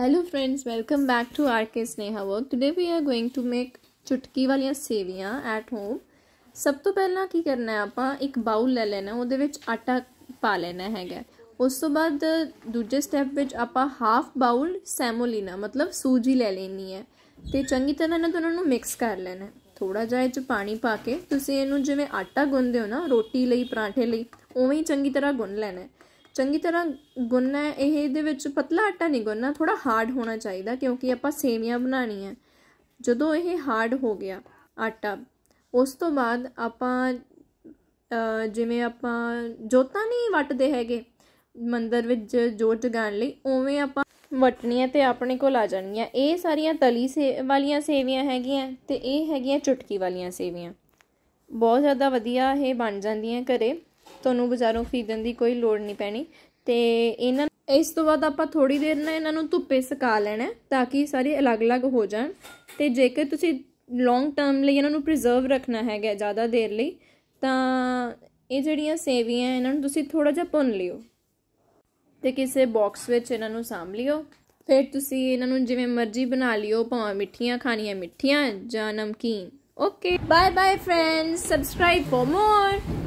hello friends welcome back to rk sneha work today we are going to make ਚੁਟਕੀ ਵਾਲੀਆਂ ਸੇਵੀਆਂ at home ਸਭ ਤੋਂ ਪਹਿਲਾਂ ਕੀ ਕਰਨਾ ਹੈ ਆਪਾਂ ਇੱਕ ਬਾਉਲ ਲੈ ਲੈਣਾ ਉਹਦੇ ਵਿੱਚ ਆਟਾ ਪਾ ਲੈਣਾ ਹੈਗਾ ਉਸ ਤੋਂ ਬਾਅਦ ਦੂਜੇ ਸਟੈਪ ਵਿੱਚ ਆਪਾਂ ਹਾਫ ਬਾਉਲ ਸੈਮੋਲੀਨਾ ਮਤਲਬ ਸੂਜੀ ਲੈ ਲੈਣੀ ਹੈ ਤੇ ਚੰਗੀ ਤਰ੍ਹਾਂ ਨਾਲ ਦੋਨੋਂ ਨੂੰ ਮਿਕਸ ਕਰ ਲੈਣਾ ਥੋੜਾ ਜਿਹਾ ਇਹ ਚ ਪਾਣੀ ਪਾ ਕੇ ਤੁਸੀਂ ਇਹਨੂੰ ਜਿਵੇਂ ਆਟਾ ਗੁੰਨਦੇ ਹੋ ਨਾ ਰੋਟੀ ਲਈ ਪਰਾਂਠੇ ਲਈ ਉਵੇਂ ਹੀ ਚੰਗੀ ਤਰ੍ਹਾਂ ਗੁੰਨ ਲੈਣਾ ਚੰਗੀ ਤਰ੍ਹਾਂ ਗੁੰਨਣਾ ਹੈ ਇਹ ਦੇ ਵਿੱਚ ਪਤਲਾ ਆਟਾ ਨਹੀਂ ਗੁੰਨਣਾ ਥੋੜਾ ਹਾਰਡ ਹੋਣਾ ਚਾਹੀਦਾ ਕਿਉਂਕਿ ਆਪਾਂ ਸੇਵੀਆਂ ਹੈ ਜਦੋਂ ਇਹ ਹਾਰਡ ਹੋ ਗਿਆ ਆਟਾ ਉਸ ਤੋਂ ਬਾਅਦ ਆਪਾਂ ਜਿਵੇਂ ਆਪਾਂ ਜੋਤਾਂ ਨਹੀਂ ਵੱਟਦੇ ਹੈਗੇ ਮੰਦਰ ਵਿੱਚ ਜੋਤ ਜਗਾਣ ਲਈ ਉਵੇਂ ਆਪਾਂ ਵਟਣੀਆਂ ਤੇ ਆਪਣੇ ਕੋਲ ਆ ਜਾਣੀਆਂ ਇਹ ਸਾਰੀਆਂ ਤਲੀ ਸੇ ਵਾਲੀਆਂ ਸੇਵੀਆਂ ਹੈਗੀਆਂ ਤੇ ਇਹ ਹੈਗੀਆਂ ਚੁਟਕੀ ਵਾਲੀਆਂ ਸੇਵੀਆਂ ਬਹੁਤ ਜ਼ਿਆਦਾ ਵਧੀਆ ਇਹ ਬਣ ਜਾਂਦੀਆਂ ਘਰੇ ਤੁਹਾਨੂੰ ਬਾਜ਼ਾਰੋਂ ਖਰੀਦਣ ਦੀ ਕੋਈ ਲੋੜ ਨਹੀਂ ਪੈਣੀ ਤੇ ਇਹਨਾਂ ਇਸ ਤੋਂ ਬਾਅਦ ਆਪਾਂ ਥੋੜੀ ਦੇਰ ਨਾਲ ਇਹਨਾਂ ਨੂੰ ਧੁੱਪੇ ਸੁਕਾ ਲੈਣਾ ਤਾਂ ਕਿ ਸਾਰੇ ਅਲੱਗ-ਅਲੱਗ ਹੋ ਜਾਣ ਤੇ ਜੇਕਰ ਤੁਸੀਂ ਲੌਂਗ ਟਰਮ ਲਈ ਇਹਨਾਂ ਨੂੰ ਪ੍ਰੀਜ਼ਰਵ ਰੱਖਣਾ ਹੈਗਾ ਜ਼ਿਆਦਾ ਦੇਰ ਲਈ ਤਾਂ ਇਹ ਜਿਹੜੀਆਂ ਸੇਵੀਆਂ ਇਹਨਾਂ ਨੂੰ ਤੁਸੀਂ ਥੋੜਾ ਜਿਹਾ ਭੁੰਨ ਲਿਓ ਤੇ ਕਿਸੇ ਬਾਕਸ ਵਿੱਚ ਇਹਨਾਂ ਨੂੰ ਸਾਂਭ ਲਿਓ ਫਿਰ ਤੁਸੀਂ ਇਹਨਾਂ ਨੂੰ ਜਿਵੇਂ ਮਰਜ਼ੀ ਬਣਾ ਲਿਓ ਭਾਵੇਂ ਮਿੱਠੀਆਂ ਖਾਣੀਆਂ ਮਿੱਠੀਆਂ ਜਾਂ ਨਮਕੀਨ okay bye bye friends subscribe for more